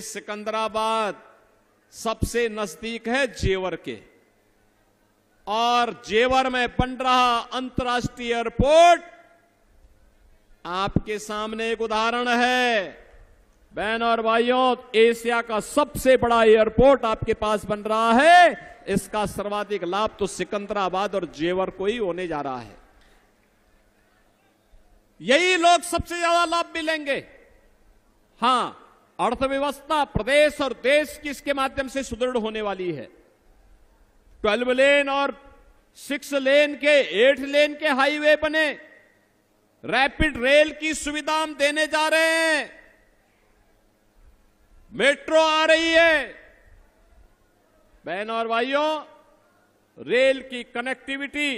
सिकंदराबाद सबसे नजदीक है जेवर के और जेवर में रहा अंतर्राष्ट्रीय एयरपोर्ट आपके सामने एक उदाहरण है बहन और भाइयों एशिया का सबसे बड़ा एयरपोर्ट आपके पास बन रहा है इसका सर्वाधिक लाभ तो सिकंदराबाद और जेवर को ही होने जा रहा है यही लोग सबसे ज्यादा लाभ मिलेंगे हां अर्थव्यवस्था प्रदेश और देश की इसके माध्यम से सुदृढ़ होने वाली है ट्वेल्व लेन और सिक्स लेन के एट लेन के हाईवे बने रैपिड रेल की सुविधा हम देने जा रहे हैं मेट्रो आ रही है बहन और भाइयों रेल की कनेक्टिविटी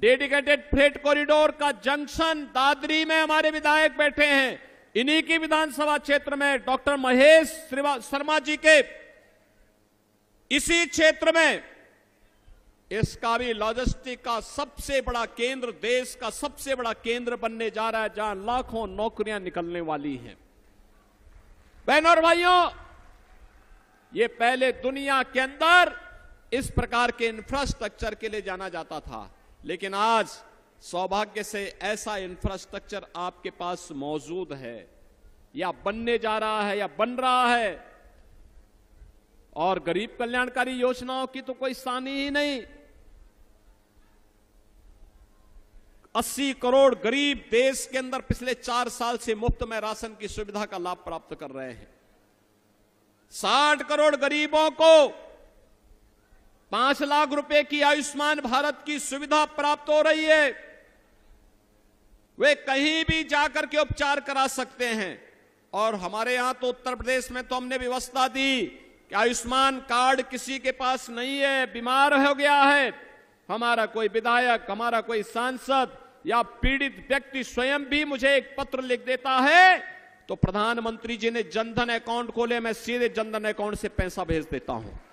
डेडिकेटेड फ्रेट कॉरिडोर का जंक्शन दादरी में हमारे विधायक बैठे हैं इन्हीं की विधानसभा क्षेत्र में डॉक्टर महेश शर्मा जी के इसी क्षेत्र में इसका भी लॉजिस्टिक का सबसे बड़ा केंद्र देश का सबसे बड़ा केंद्र बनने जा रहा है जहां लाखों नौकरियां निकलने वाली हैं बहनों और भाइयों ये पहले दुनिया के अंदर इस प्रकार के इंफ्रास्ट्रक्चर के लिए जाना जाता था लेकिन आज सौभाग्य से ऐसा इंफ्रास्ट्रक्चर आपके पास मौजूद है या बनने जा रहा है या बन रहा है और गरीब कल्याणकारी योजनाओं की तो कोई सानी ही नहीं 80 करोड़ गरीब देश के अंदर पिछले चार साल से मुफ्त में राशन की सुविधा का लाभ प्राप्त कर रहे हैं 60 करोड़ गरीबों को पांच लाख रुपए की आयुष्मान भारत की सुविधा प्राप्त हो रही है वे कहीं भी जाकर के उपचार करा सकते हैं और हमारे यहां तो उत्तर प्रदेश में तो हमने व्यवस्था दी कि आयुष्मान कार्ड किसी के पास नहीं है बीमार हो गया है हमारा कोई विधायक हमारा कोई सांसद या पीड़ित व्यक्ति स्वयं भी मुझे एक पत्र लिख देता है तो प्रधानमंत्री जी ने जनधन अकाउंट खोले मैं सीधे जनधन अकाउंट से पैसा भेज देता हूं